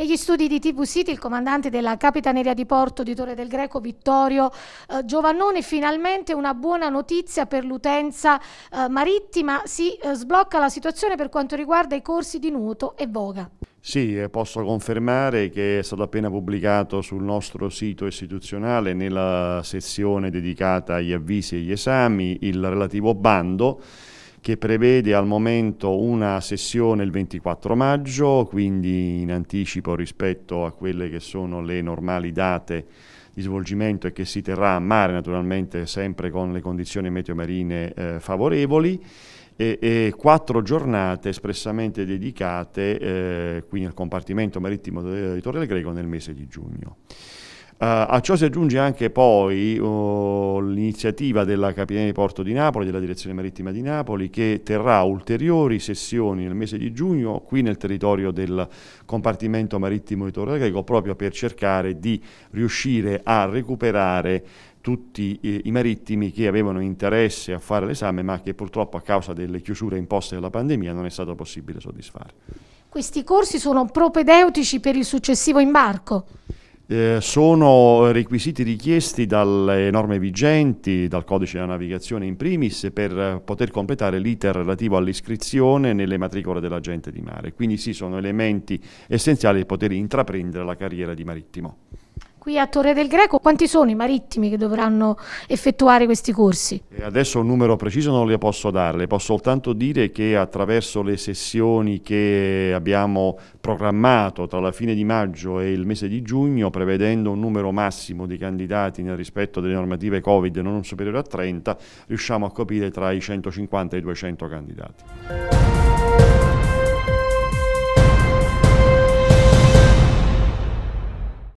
Negli studi di TV City il comandante della Capitaneria di Porto di Torre del Greco Vittorio eh, Giovannone finalmente una buona notizia per l'utenza eh, marittima, si eh, sblocca la situazione per quanto riguarda i corsi di nuoto e voga. Sì, eh, posso confermare che è stato appena pubblicato sul nostro sito istituzionale nella sezione dedicata agli avvisi e agli esami il relativo bando che prevede al momento una sessione il 24 maggio, quindi in anticipo rispetto a quelle che sono le normali date di svolgimento e che si terrà a mare naturalmente sempre con le condizioni meteo marine eh, favorevoli e, e, quattro giornate espressamente dedicate eh, quindi al compartimento marittimo di Torre del Greco nel mese di giugno. Eh, a ciò si aggiunge anche poi oh, l'iniziativa della Capitania di Porto di Napoli, della Direzione Marittima di Napoli, che terrà ulteriori sessioni nel mese di giugno qui nel territorio del compartimento marittimo di Torre Greco proprio per cercare di riuscire a recuperare tutti eh, i marittimi che avevano interesse a fare l'esame ma che purtroppo a causa delle chiusure imposte dalla pandemia non è stato possibile soddisfare. Questi corsi sono propedeutici per il successivo imbarco? Eh, sono requisiti richiesti dalle norme vigenti, dal codice della navigazione in primis, per poter completare l'iter relativo all'iscrizione nelle matricole dell'agente di mare. Quindi sì, sono elementi essenziali per poter intraprendere la carriera di marittimo. Qui a Torre del Greco quanti sono i marittimi che dovranno effettuare questi corsi? Adesso un numero preciso non le posso dare, le posso soltanto dire che attraverso le sessioni che abbiamo programmato tra la fine di maggio e il mese di giugno, prevedendo un numero massimo di candidati nel rispetto delle normative Covid non superiore a 30, riusciamo a coprire tra i 150 e i 200 candidati.